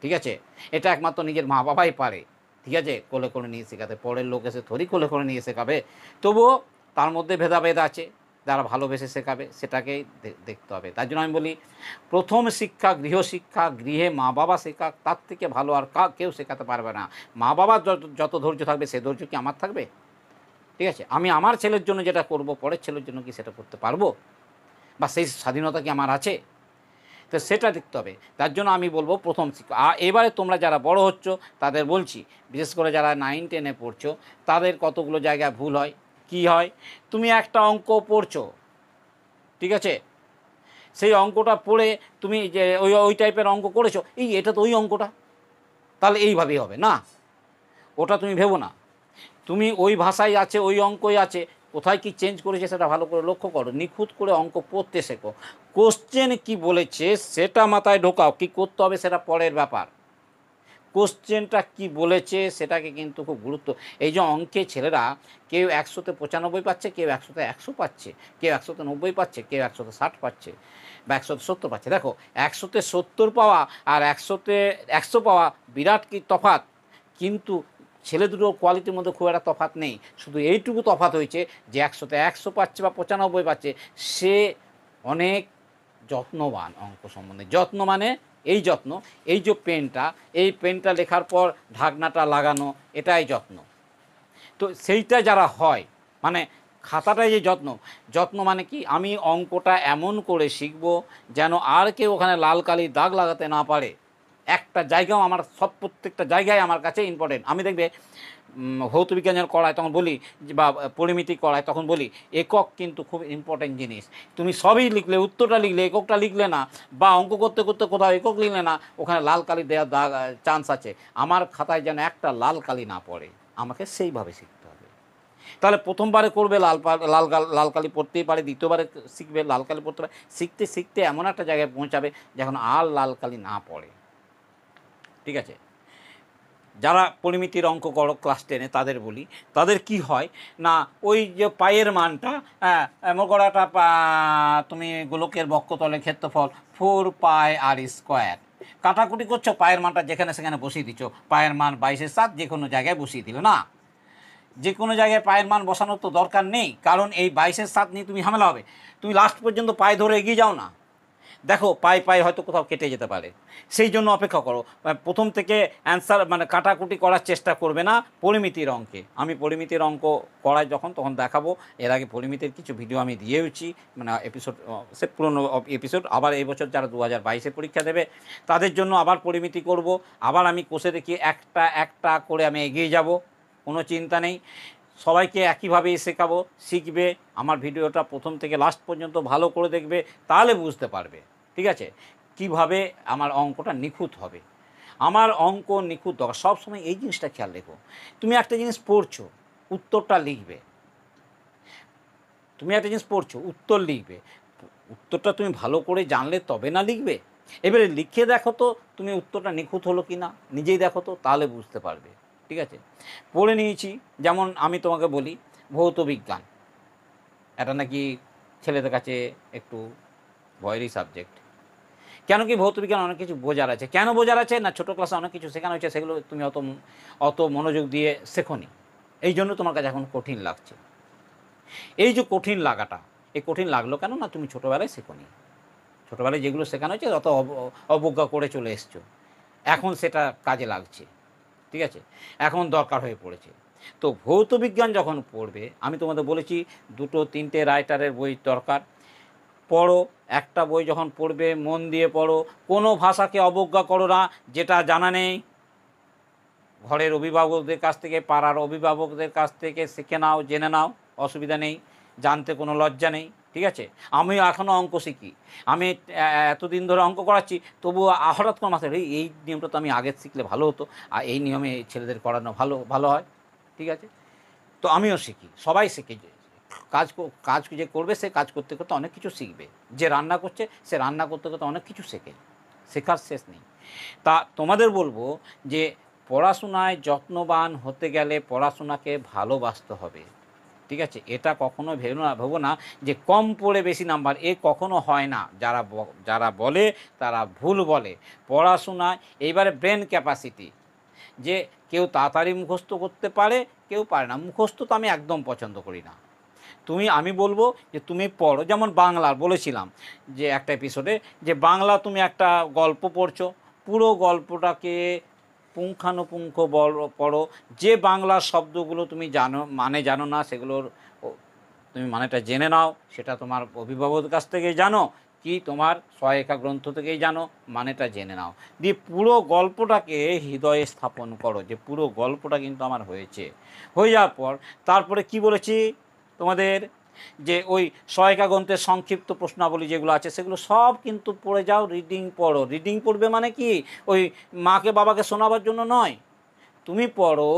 ঠিক আছে এটা একমাত্র নিজের মা বাবাই পারে ঠিক আছে কোলে করে নিয়ে শেখাতে পরের লোক এসে থরি কোলে করে নিয়ে শেখাবে তবুও তার মধ্যে ভেদাভেদ আছে যারা ভালোবেসে শেখাবে সেটাকেই দেখতে হবে তার জন্য আমি বলি প্রথম শিক্ষা গৃহশিক্ষা গৃহে মা বাবা শেখাক তার থেকে ভালো আর কা কেউ শেখাতে পারবে না মা বাবার যত ধৈর্য থাকবে সে ধৈর্য কি আমার থাকবে ঠিক আছে আমি আমার ছেলের জন্য যেটা করব পরের ছেলের জন্য কি সেটা করতে পারবো বা সেই স্বাধীনতা কি আমার আছে তো সেটা দেখতে হবে তার জন্য আমি বলবো প্রথম শিক্ষা আর এবারে তোমরা যারা বড় হচ্ছ তাদের বলছি বিশেষ করে যারা নাইন টেনে পড়ছো তাদের কতগুলো জায়গায় ভুল হয় কি হয় তুমি একটা অঙ্ক পড়ছো ঠিক আছে সেই অঙ্কটা পড়ে তুমি যে ওই ওই টাইপের অঙ্ক করেছো এই এটা তো ওই অঙ্কটা তাহলে এইভাবেই হবে না ওটা তুমি ভেবো না তুমি ওই ভাষায় আছে ওই অঙ্কই আছে কোথায় কি চেঞ্জ করেছে সেটা ভালো করে লক্ষ্য করো নিখুঁত করে অঙ্ক পড়তে শেখো কোশ্চেন কি বলেছে সেটা মাথায় ঢোকাও কি করতে হবে সেটা পরের ব্যাপার কোশ্চেনটা কি বলেছে সেটাকে কিন্তু খুব গুরুত্ব এই যে অঙ্কে ছেলেরা কেউ একশোতে পঁচানব্বই পাচ্ছে কেউ একশোতে একশো পাচ্ছে কেউ একশোতে নব্বই পাচ্ছে কেউ একশোতে ষাট পাচ্ছে বা একশোতে সত্তর পাচ্ছে দেখো একশোতে সত্তর পাওয়া আর একশোতে একশো পাওয়া বিরাট কি তফাত কিন্তু ছেলে দুটো কোয়ালিটির মধ্যে খুব একটা তফাত নেই শুধু এইটুকু তফাত হয়েছে যে একশোতে একশো পাচ্ছে বা পঁচানব্বই পাচ্ছে সে অনেক যত্নবান অঙ্ক সম্বন্ধে যত্ন মানে এই যত্ন এই যে পেনটা এই পেনটা লেখার পর ঢাকনাটা লাগানো এটাই যত্ন তো সেইটা যারা হয় মানে খাতাটাই যে যত্ন যত্ন মানে কি আমি অঙ্কটা এমন করে শিখব যেন আর কেউ ওখানে লাল কালি দাগ লাগাতে না পারে একটা জায়গাও আমার সব প্রত্যেকটা জায়গায় আমার কাছে ইম্পর্টেন্ট আমি দেখবে ভৌত বিজ্ঞানের কড়ায় তখন বলি বা পরিমিতি কড়ায় তখন বলি একক কিন্তু খুব ইম্পর্টেন্ট জিনিস তুমি সবই লিখলে উত্তরটা লিখলে এককটা লিখলে না বা অঙ্ক করতে করতে কোথাও একক লিখলে না ওখানে লাল কালি দেওয়ার দাগ চান্স আছে আমার খাতায় যেন একটা লাল কালি না পড়ে আমাকে সেইভাবে শিখতে হবে তাহলে প্রথমবারে করবে লাল লাল লাল কালি পড়তেই পারে দ্বিতীয়বারে শিখবে লাল কালি পড়তে পারে শিখতে শিখতে এমন একটা জায়গায় পৌঁছাবে যখন আর লাল কালি না পড়ে ঠিক আছে যারা পরিমিতির অঙ্ক করো ক্লাস টেনে তাদের বলি তাদের কি হয় না ওই যে পায়ের মানটা হ্যাঁ করাটা তুমি গোলকের বক্ষতলে ক্ষেত্রফল ফোর পায় আর স্কোয়ার কাটাকুটি করছো পায়ের মানটা যেখানে সেখানে বসিয়ে দিচ্ছ পায়ের মান বাইশের সাত যে কোনো জায়গায় বসিয়ে দিলে না যে কোনো জায়গায় পায়ের মান বসানোর তো দরকার নেই কারণ এই বাইশের সাত নিয়ে তুমি ঝামেলা হবে তুমি লাস্ট পর্যন্ত পায়ে ধরে এগিয়ে যাও না দেখো পায়ে পায়ে হয়তো কোথাও কেটে যেতে পারে সেই জন্য অপেক্ষা করো মানে প্রথম থেকে অ্যান্সার মানে কাটাকুটি করার চেষ্টা করবে না পরিমিতির অঙ্কে আমি পরিমিতির অঙ্ক করাই যখন তখন দেখাবো এর আগে পরিমিতির কিছু ভিডিও আমি দিয়েওছি মানে এপিসোড সে পুরনো এপিসোড আবার এই বছর যারা দু হাজার বাইশে পরীক্ষা দেবে তাদের জন্য আবার পরিমিতি করব আবার আমি কোষে দেখি একটা একটা করে আমি এগিয়ে যাব কোনো চিন্তা নেই সবাইকে একইভাবে শেখাবো শিখবে আমার ভিডিওটা প্রথম থেকে লাস্ট পর্যন্ত ভালো করে দেখবে তাহলে বুঝতে পারবে ঠিক আছে কিভাবে আমার অঙ্কটা নিখুঁত হবে আমার অঙ্ক নিখুঁত দরকার সবসময় এই জিনিসটা খেয়াল রেখো তুমি একটা জিনিস পড়ছো উত্তরটা লিখবে তুমি একটা জিনিস পড়ছো উত্তর লিখবে উত্তরটা তুমি ভালো করে জানলে তবে না লিখবে এবারে লিখে দেখো তো তুমি উত্তরটা নিখুঁত হলো কি না নিজেই দেখো তো তাহলে বুঝতে পারবে ঠিক আছে পড়ে নিয়েছি যেমন আমি তোমাকে বলি ভৌত বিজ্ঞান এটা নাকি ছেলেদের কাছে একটু ভয়েরই সাবজেক্ট কেন কি ভৌতবিজ্ঞান অনেক কিছু বোঝার আছে কেন বোঝার আছে না ছোটো ক্লাসে অনেক কিছু শেখানো হয়েছে সেগুলো তুমি অত অত মনোযোগ দিয়ে শেখোনি এই জন্য তোমার কাছে এখন কঠিন লাগছে এই যে কঠিন লাগাটা এই কঠিন লাগলো কেন না তুমি ছোটোবেলায় শেখোনি ছোটোবেলায় যেগুলো শেখানো হয়েছে অত অবজ্ঞা করে চলে এসছো এখন সেটা কাজে লাগছে ঠিক আছে এখন দরকার হয়ে পড়েছে তো ভৌতবিজ্ঞান যখন পড়বে আমি তোমাদের বলেছি দুটো তিনটে রাইটারের বই দরকার পড়ো একটা বই যখন পড়বে মন দিয়ে পড়ো কোনো ভাষাকে অবজ্ঞা করো না যেটা জানা নেই ঘরের অভিভাবকদের কাছ থেকে পাড়ার অভিভাবকদের কাছ থেকে শিখে নাও জেনে নাও অসুবিধা নেই জানতে কোনো লজ্জা নেই ঠিক আছে আমি এখনও অঙ্ক শিখি আমি এতদিন ধরে অঙ্ক করাচ্ছি তবু হঠাৎ করে মাথায় এই নিয়মটা তো আমি আগে শিখলে ভালো হতো আর এই নিয়মে ছেলেদের করানো ভালো ভালো হয় ঠিক আছে তো আমিও শিখি সবাই শিখি কাজ কাজ যে করবে সে কাজ করতে করতে অনেক কিছু শিখবে যে রান্না করছে সে রান্না করতে করতে অনেক কিছু শেখে শেখার শেষ নেই তা তোমাদের বলবো যে পড়াশোনায় যত্নবান হতে গেলে পড়াশোনাকে ভালোবাসতে হবে ঠিক আছে এটা কখনো ভেবো না ভেবো না যে কম পড়ে বেশি নাম্বার এ কখনো হয় না যারা যারা বলে তারা ভুল বলে পড়াশোনায় এইবারে ব্রেন ক্যাপাসিটি যে কেউ তাড়াতাড়ি মুখস্থ করতে পারে কেউ পারে না মুখস্থ তো আমি একদম পছন্দ করি না তুমি আমি বলবো যে তুমি পড়ো যেমন বাংলার বলেছিলাম যে একটা এপিসোডে যে বাংলা তুমি একটা গল্প পড়ছো পুরো গল্পটাকে পুঙ্খানুপুঙ্খ বল পড়ো যে বাংলা শব্দগুলো তুমি জানো মানে জানো না সেগুলোর তুমি মানেটা জেনে নাও সেটা তোমার অভিভাবকের কাছ থেকে জানো কি তোমার সহায়িকা গ্রন্থ থেকেই জানো মানেটা জেনে নাও দিয়ে পুরো গল্পটাকে হৃদয়ে স্থাপন করো যে পুরো গল্পটা কিন্তু আমার হয়েছে হয়ে যাওয়ার পর তারপরে কি বলেছি তোমাদের যে ওই সহায়িকা গ্রন্থের সংক্ষিপ্ত প্রশ্নাবলী যেগুলো আছে সেগুলো সব কিন্তু পড়ে যাও রিডিং পড়ো রিডিং পড়বে মানে কি ওই মাকে বাবাকে শোনাবার জন্য নয় তুমি পড়ো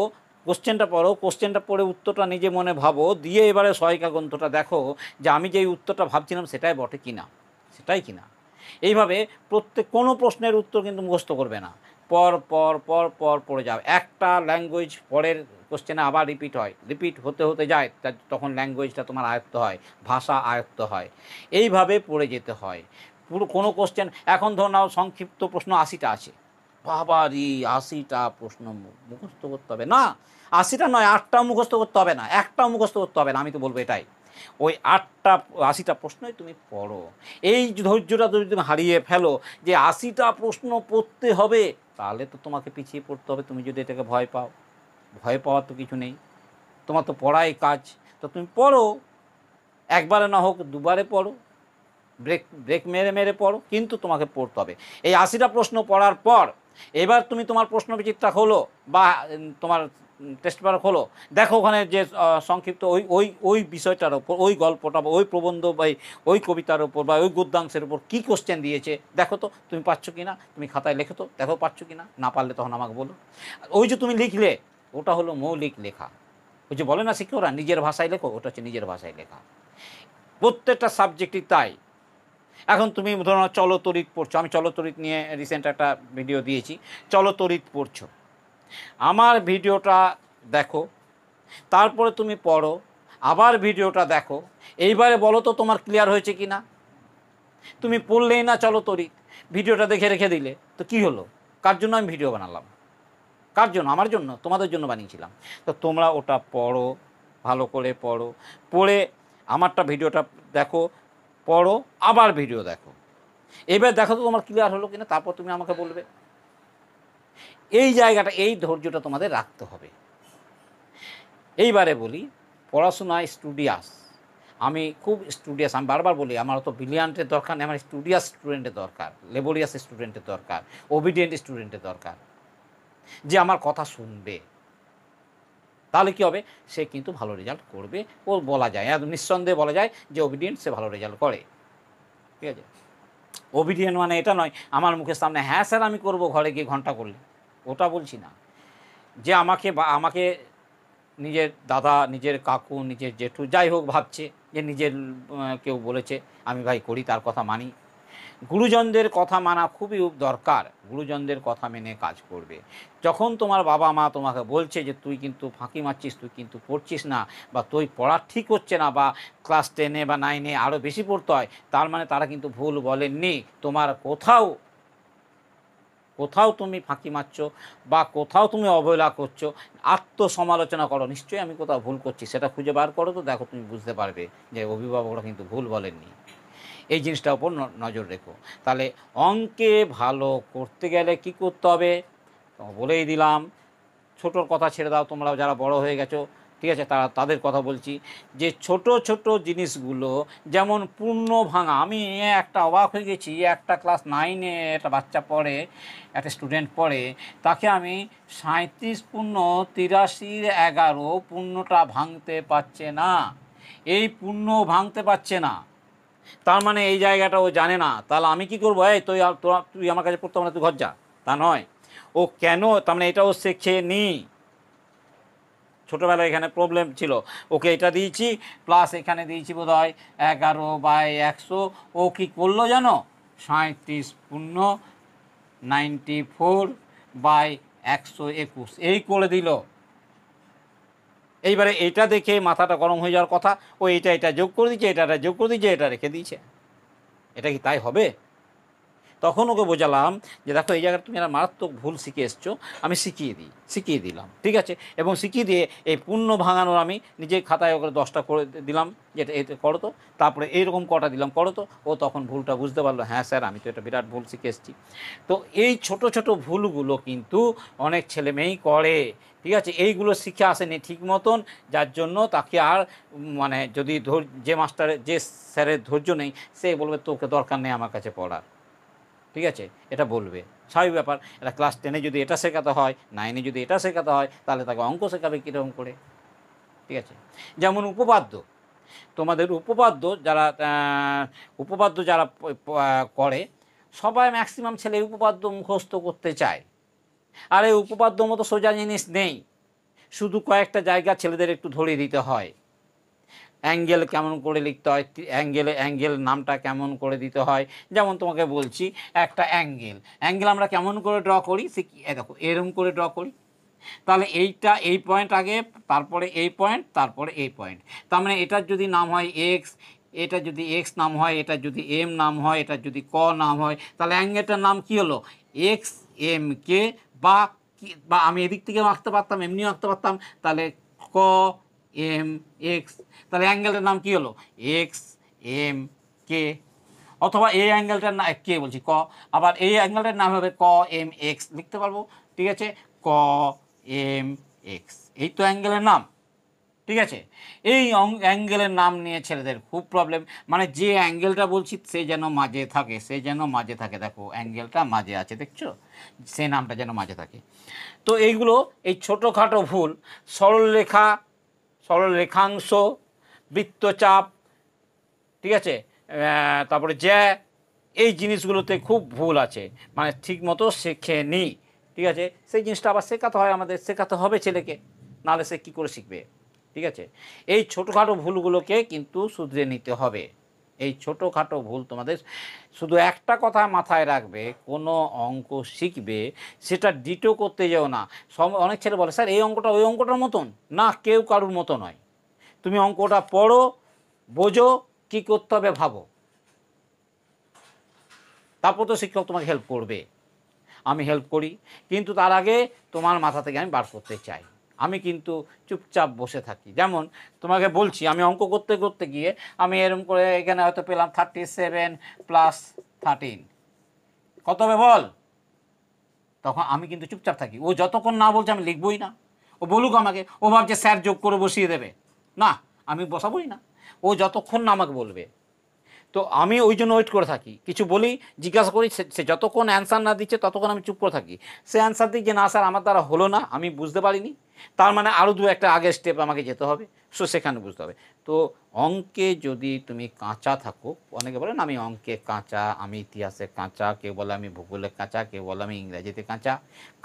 কোশ্চেনটা পড়ো কোশ্চেনটা পড়ে উত্তরটা নিজে মনে ভাবো দিয়ে এবারে সহায়িকা গ্রন্থটা দেখো যে আমি যেই উত্তরটা ভাবছিলাম সেটাই বটে কি না সেটাই কি না এইভাবে প্রত্যেক কোনো প্রশ্নের উত্তর কিন্তু মুখস্থ করবে না পর পর পর পর পড়ে যাও একটা ল্যাঙ্গুয়েজ পরের কোশ্চেনে আবার রিপিট হয় রিপিট হতে হতে যায় তখন ল্যাঙ্গুয়েজটা তোমার আয়ত্ত হয় ভাষা আয়ত্ত হয় এইভাবে পড়ে যেতে হয় পুরো কোনো কোশ্চেন এখন ধর নাও সংক্ষিপ্ত প্রশ্ন আশিটা আছে বাবারি আশিটা প্রশ্ন মুখস্থ করতে হবে না আশিটা নয় আটটাও মুখস্থ করতে হবে না একটাও মুখস্থ করতে হবে না আমি তো বলবো এটাই ওই আটটা আশিটা প্রশ্নই তুমি পড়ো এই ধৈর্যটা যদি তুমি হারিয়ে ফেলো যে আশিটা প্রশ্ন পড়তে হবে তাহলে তো তোমাকে পিছিয়ে পড়তে হবে তুমি যদি এটাকে ভয় পাও ভয় পাওয়ার তো কিছু নেই তোমার তো পড়াই কাজ তো তুমি পড়ো একবারে না হোক দুবারে পড়ো ব্রেক ব্রেক মেরে মেরে পড়ো কিন্তু তোমাকে পড়তে হবে এই আশিটা প্রশ্ন পড়ার পর এবার তুমি তোমার প্রশ্ন বিচিত্রা খোলো বা তোমার টেস্ট পেপার খোলো দেখো ওখানে যে সংক্ষিপ্ত ওই ওই ওই বিষয়টার ওপর ওই গল্পটা বা ওই প্রবন্ধ বা ওই কবিতার ওপর বা ওই গদ্যাংশের ওপর কী কোশ্চেন দিয়েছে দেখো তো তুমি পাচ্ছ কি না তুমি খাতায় লেখো তো দেখো পাচ্ছ কি না না পারলে তখন আমাকে বলো ওই যে তুমি লিখলে ওটা হলো মৌলিক লেখা ওই যে বলে না শিক্ষকরা নিজের ভাষায় লেখো ওটা হচ্ছে নিজের ভাষায় লেখা প্রত্যেকটা সাবজেক্টই তাই এখন তুমি ধরো চলতরিত পড়ছো আমি চলতরিত নিয়ে রিসেন্ট একটা ভিডিও দিয়েছি চলতরিত পড়ছো আমার ভিডিওটা দেখো তারপরে তুমি পড়ো আবার ভিডিওটা দেখো এইবারে বলো তো তোমার ক্লিয়ার হয়েছে কি না তুমি পড়লেই না চলতরিত ভিডিওটা দেখে রেখে দিলে তো কি হলো কার জন্য আমি ভিডিও বানালাম কার জন্য আমার জন্য তোমাদের জন্য বানিয়েছিলাম তো তোমরা ওটা পড়ো ভালো করে পড়ো পড়ে আমারটা ভিডিওটা দেখো পড়ো আবার ভিডিও দেখো এবার দেখো তো তোমার ক্লিয়ার হলো কিনা তারপর তুমি আমাকে বলবে এই জায়গাটা এই ধৈর্যটা তোমাদের রাখতে হবে এইবারে বলি পড়াশোনা স্টুডিয়াস আমি খুব স্টুডিয়াস আমি বারবার বলি আমার তো ব্রিলিয়ান্টের দরকার নেই আমার স্টুডিয়াস স্টুডেন্টের দরকার লেবোরিয়াস স্টুডেন্টের দরকার ওবিডিয়েন্ট স্টুডেন্টের দরকার যে আমার কথা শুনবে তাহলে কি হবে সে কিন্তু ভালো রেজাল্ট করবে ও বলা যায় হ্যাঁ, নিঃসন্দেহে বলা যায় যে ওবিডিয়েন্ট সে ভালো রেজাল্ট করে ঠিক আছে ওবিডিয়েন্ট মানে এটা নয় আমার মুখের সামনে হ্যাঁ স্যার আমি করব ঘরে গিয়ে ঘন্টা করলে ওটা বলছি না যে আমাকে আমাকে নিজের দাদা নিজের কাকু নিজের জেঠু যাই হোক ভাবছে যে নিজের কেউ বলেছে আমি ভাই করি তার কথা মানি গুরুজনদের কথা মানা খুবই দরকার গুরুজনদের কথা মেনে কাজ করবে যখন তোমার বাবা মা তোমাকে বলছে যে তুই কিন্তু ফাঁকি মারছিস তুই কিন্তু পড়ছিস না বা তুই পড়া ঠিক হচ্ছে না বা ক্লাস টেনে বা নাইনে আরও বেশি পড়তে হয় তার মানে তারা কিন্তু ভুল বলেননি তোমার কোথাও কোথাও তুমি ফাঁকি মারছ বা কোথাও তুমি অবহেলা করছো আত্মসমালোচনা করো নিশ্চয়ই আমি কোথাও ভুল করছি সেটা খুঁজে বার করো তো দেখো তুমি বুঝতে পারবে যে অভিভাবকরা কিন্তু ভুল বলেননি এই জিনিসটার ওপর নজর রেখো তাহলে অঙ্কে ভালো করতে গেলে কি করতে হবে বলেই দিলাম ছোটোর কথা ছেড়ে দাও তোমরা যারা বড় হয়ে গেছো ঠিক আছে তারা তাদের কথা বলছি যে ছোট ছোট জিনিসগুলো যেমন পূর্ণ ভাঙা আমি একটা অবাক হয়ে গেছি একটা ক্লাস নাইনে একটা বাচ্চা পড়ে একটা স্টুডেন্ট পড়ে তাকে আমি সাঁত্রিশ পূর্ণ তিরাশির এগারো পূর্ণটা ভাঙতে পারছে না এই পূর্ণ ভাঙতে পারছে না তার মানে এই জায়গাটা ও জানে না তাহলে আমি কি করবো এই তুই তুই আমার কাছে পড়তে মানে তুই ঘর যা তা নয় ও কেন তার মানে এটাও শেখে নি ছোটোবেলায় এখানে প্রবলেম ছিল ওকে এটা দিয়েছি প্লাস এখানে দিয়েছি বোধ হয় এগারো বাই একশো ও কী করলো জানো সাঁত্রিশ পূর্ণ নাইনটি ফোর বাই একশো একুশ এই করে দিল এইবারে এটা দেখে মাথাটা গরম হয়ে যাওয়ার কথা ও এটা এটা যোগ করে দিচ্ছে এটা এটা যোগ করে দিচ্ছে এটা রেখে দিয়েছে এটা কি তাই হবে তখন ওকে বোঝালাম যে দেখো এই জায়গায় তুমি একটা মারাত্মক ভুল শিখে এসছো আমি শিখিয়ে দিই শিখিয়ে দিলাম ঠিক আছে এবং শিখিয়ে দিয়ে এই পূর্ণ ভাঙানোর আমি নিজে খাতায় ওকে দশটা করে দিলাম যেটা এতে করো তো তারপরে এইরকম কটা দিলাম করো তো ও তখন ভুলটা বুঝতে পারলো হ্যাঁ স্যার আমি তো এটা বিরাট ভুল শিখে এসেছি তো এই ছোট ছোট ভুলগুলো কিন্তু অনেক ছেলে মেয়েই করে ঠিক আছে এইগুলো শিখে আসেনি ঠিক মতন যার জন্য তাকে আর মানে যদি যে মাস্টারের যে স্যারের ধৈর্য নেই সে বলবে তোকে দরকার নেই আমার কাছে পড়ার ঠিক আছে এটা বলবে স্বাভাবিক ব্যাপার এটা ক্লাস টেনে যদি এটা শেখাতে হয় নাইনে যদি এটা শেখাতে হয় তাহলে তাকে অঙ্ক শেখাবে কীরকম করে ঠিক আছে যেমন উপপাদ্য তোমাদের উপপাদ্য যারা উপপাদ্য যারা করে সবাই ম্যাক্সিমাম ছেলে উপপাদ্য মুখস্থ করতে চায় আর এই উপপাদ্য মতো সোজা জিনিস নেই শুধু কয়েকটা জায়গা ছেলেদের একটু ধরিয়ে দিতে হয় অ্যাঙ্গেল কেমন করে লিখতে হয় অ্যাঙ্গেলে অ্যাঙ্গেল নামটা কেমন করে দিতে হয় যেমন তোমাকে বলছি একটা অ্যাঙ্গেল অ্যাঙ্গেল আমরা কেমন করে ড্র করি সে দেখো এরম করে ড্র করি তাহলে এইটা এই পয়েন্ট আগে তারপরে এই পয়েন্ট তারপরে এই পয়েন্ট তার মানে এটার যদি নাম হয় এক্স এটা যদি এক্স নাম হয় এটা যদি এম নাম হয় এটা যদি ক নাম হয় তাহলে অ্যাঙ্গেলটার নাম কি হলো এক্স এম কে বা বা আমি এদিক থেকে আঁকতে পারতাম এমনিও আঁকতে পারতাম তাহলে ক এম এক্স তাহলে অ্যাঙ্গেলটার নাম কি হলো এক্স এম কে অথবা এই অ্যাঙ্গেলটার না কে বলছি ক আবার এই অ্যাঙ্গেলটার নাম হবে ক এম এক্স লিখতে পারবো ঠিক আছে ক এম এক্স এই তো অ্যাঙ্গেলের নাম ঠিক আছে এই অ্যাঙ্গেলের নাম নিয়ে ছেলেদের খুব প্রবলেম মানে যে অ্যাঙ্গেলটা বলছি সে যেন মাঝে থাকে সে যেন মাঝে থাকে দেখো অ্যাঙ্গেলটা মাঝে আছে দেখছো সে নামটা যেন মাঝে থাকে তো এইগুলো এই ছোটোখাটো ভুল সরলরেখা সরলরেখাংশ বৃত্তচাপ ঠিক আছে তারপরে জ্যা এই জিনিসগুলোতে খুব ভুল আছে মানে ঠিকমতো নি ঠিক আছে সেই জিনিসটা আবার শেখাতে হয় আমাদের শেখাতে হবে ছেলেকে নাহলে সে কী করে শিখবে ঠিক আছে এই ছোটোখাটো ভুলগুলোকে কিন্তু শুধরে নিতে হবে এই ছোটোখাটো ভুল তোমাদের শুধু একটা কথা মাথায় রাখবে কোনো অঙ্ক শিখবে সেটা ডিটো করতে যাও না সব অনেক ছেলে বলে স্যার এই অঙ্কটা ওই অঙ্কটার মতন না কেউ কারুর মতো নয় তুমি অঙ্কটা পড়ো বোঝো কি করতে হবে ভাবো তারপর তো শিক্ষক তোমাকে হেল্প করবে আমি হেল্প করি কিন্তু তার আগে তোমার মাথা থেকে আমি বার করতে চাই আমি কিন্তু চুপচাপ বসে থাকি যেমন তোমাকে বলছি আমি অঙ্ক করতে করতে গিয়ে আমি এরম করে এখানে হয়তো পেলাম থার্টি সেভেন প্লাস থার্টিন কত হবে বল তখন আমি কিন্তু চুপচাপ থাকি ও যতক্ষণ না বলছে আমি লিখবই না ও বলুক আমাকে ও ভাবছে স্যার যোগ করে বসিয়ে দেবে না আমি বসাবই না ও যতক্ষণ না আমাকে বলবে তো আমি ওই জন্য ওয়েট করে থাকি কিছু বলি জিজ্ঞাসা করি সে যতক্ষণ অ্যান্সার না দিচ্ছে ততক্ষণ আমি চুপ করে থাকি সে অ্যান্সার দিই যে না স্যার আমার দ্বারা হলো না আমি বুঝতে পারিনি তার মানে আরও দু একটা আগের স্টেপ আমাকে যেতে হবে সো সেখানে বুঝতে হবে তো অঙ্কে যদি তুমি কাঁচা থাকো অনেকে বলেন আমি অঙ্কে কাঁচা আমি ইতিহাসে কাঁচা কেউ বলে আমি ভূগোলে কাঁচা কেউ বলে আমি ইংরাজিতে কাঁচা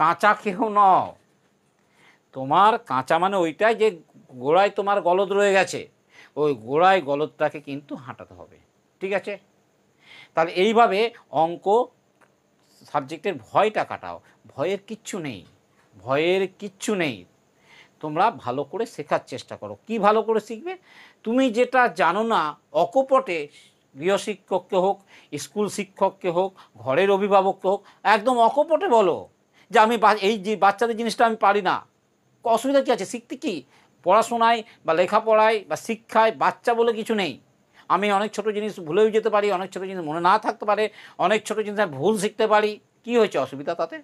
কাঁচা কেউ ন তোমার কাঁচা মানে ওইটাই যে গোড়ায় তোমার গলদ রয়ে গেছে ওই গোড়ায় গলদটাকে কিন্তু হাঁটাতে হবে ঠিক আছে তাহলে এইভাবে অঙ্ক সাবজেক্টের ভয়টা কাটাও ভয়ের কিচ্ছু নেই ভয়ের কিচ্ছু নেই তোমরা ভালো করে শেখার চেষ্টা করো কি ভালো করে শিখবে তুমি যেটা জানো না অকপটে গৃহশিক্ষককে হোক স্কুল শিক্ষককে হোক ঘরের অভিভাবককে হোক একদম অকপটে বলো যে আমি এই যে বাচ্চাদের জিনিসটা আমি পারি না অসুবিধা কী আছে শিখতে কি পড়াশোনায় বা লেখাপড়ায় বা শিক্ষায় বাচ্চা বলে কিছু নেই আমি অনেক ছোট জিনিস ভুলেও যেতে পারি অনেক ছোট জিনিস মনে না থাকতে পারে অনেক ছোট জিনিস আমি ভুল শিখতে পারি কি হয়েছে অসুবিধা তাতে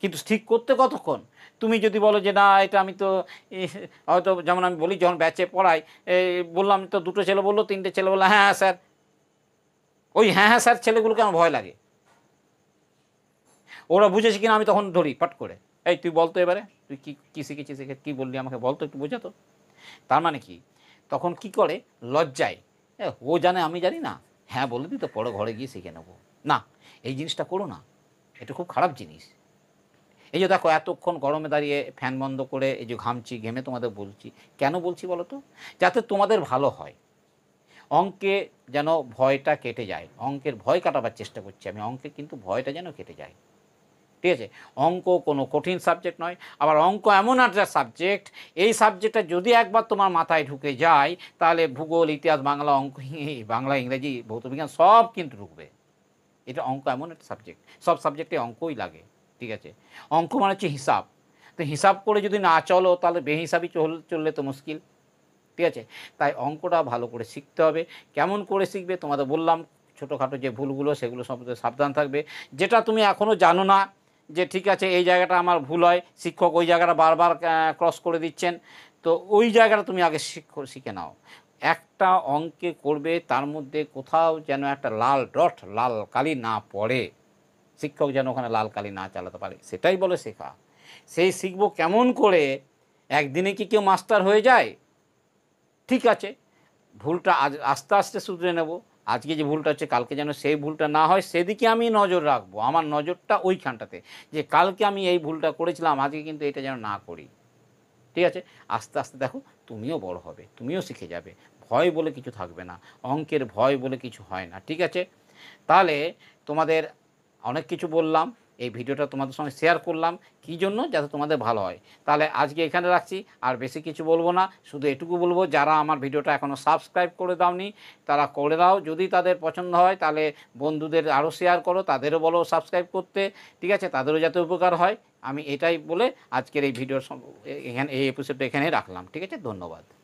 কিন্তু ঠিক করতে কতক্ষণ তুমি যদি বলো যে না এটা আমি তো হয়তো যেমন আমি বলি যখন ব্যাচে পড়াই বললাম তো দুটো ছেলে বললো তিনটে ছেলে বললো হ্যাঁ হ্যাঁ স্যার ওই হ্যাঁ হ্যাঁ স্যার ছেলেগুলোকে আমার ভয় লাগে ওরা বুঝেছে কিনা আমি তখন ধরি পাট করে এই তুই বলতো এবারে তুই কী কী শিখেছিস কী বললি আমাকে বলতো একটু বোঝাতো তার মানে কি তখন কি করে লজ্জায় ও জানে আমি জানি না হ্যাঁ বলে দিই তো পরে ঘরে গিয়ে শিখে নেব না এই জিনিসটা করো না এটা খুব খারাপ জিনিস এই যে দেখো এতক্ষণ গরমে দাঁড়িয়ে ফ্যান বন্ধ করে এই যে ঘামছি ঘেমে তোমাদের বলছি কেন বলছি বলো তো যাতে তোমাদের ভালো হয় অঙ্কে যেন ভয়টা কেটে যায় অঙ্কের ভয় কাটাবার চেষ্টা করছি আমি অঙ্কে কিন্তু ভয়টা যেন কেটে যায় ঠিক আছে অঙ্ক কোনো কঠিন সাবজেক্ট নয় আবার অঙ্ক এমন একটা সাবজেক্ট এই সাবজেক্টটা যদি একবার তোমার মাথায় ঢুকে যায় তাহলে ভূগোল ইতিহাস বাংলা অঙ্ক বাংলা ইংরেজি ভৌতবিজ্ঞান সব কিন্তু ঢুকবে এটা অঙ্ক এমন একটা সাবজেক্ট সব সাবজেক্টে অঙ্কই লাগে ঠিক আছে অঙ্ক মানে হচ্ছে হিসাব তো হিসাব করে যদি না চলো তাহলে বেহিসাবই চল চললে তো মুশকিল ঠিক আছে তাই অঙ্কটা ভালো করে শিখতে হবে কেমন করে শিখবে তোমাদের বললাম ছোটোখাটো যে ভুলগুলো সেগুলো সম্পর্কে সাবধান থাকবে যেটা তুমি এখনও জানো না যে ঠিক আছে এই জায়গাটা আমার ভুল হয় শিক্ষক ওই জায়গাটা বারবার ক্রস করে দিচ্ছেন তো ওই জায়গাটা তুমি আগে শিখে নাও একটা অঙ্কে করবে তার মধ্যে কোথাও যেন একটা লাল ডট লাল কালি না পড়ে শিক্ষক যেন ওখানে লাল কালি না চালাতে পারে সেটাই বলে শেখা সেই শিখব কেমন করে একদিনে কি কেউ মাস্টার হয়ে যায় ঠিক আছে ভুলটা আজ আস্তে আস্তে শুধরে নেবো আজকে যে ভুলটা হচ্ছে কালকে যেন সেই ভুলটা না হয় সেদিকে আমি নজর রাখবো আমার নজরটা ওইখানটাতে যে কালকে আমি এই ভুলটা করেছিলাম আজকে কিন্তু এটা যেন না করি ঠিক আছে আস্তে আস্তে দেখো তুমিও বড় হবে তুমিও শিখে যাবে ভয় বলে কিছু থাকবে না অঙ্কের ভয় বলে কিছু হয় না ঠিক আছে তাহলে তোমাদের অনেক কিছু বললাম এই ভিডিওটা তোমাদের সঙ্গে শেয়ার করলাম কি জন্য যাতে তোমাদের ভালো হয় তাহলে আজকে এখানে রাখছি আর বেশি কিছু বলবো না শুধু এটুকু বলবো যারা আমার ভিডিওটা এখনও সাবস্ক্রাইব করে দাওনি তারা করে দাও যদি তাদের পছন্দ হয় তাহলে বন্ধুদের আরও শেয়ার করো তাদেরও বলো সাবস্ক্রাইব করতে ঠিক আছে তাদেরও যাতে উপকার হয় আমি এটাই বলে আজকের এই ভিডিওর এখানে এই এপিসোডটা এখানে রাখলাম ঠিক আছে ধন্যবাদ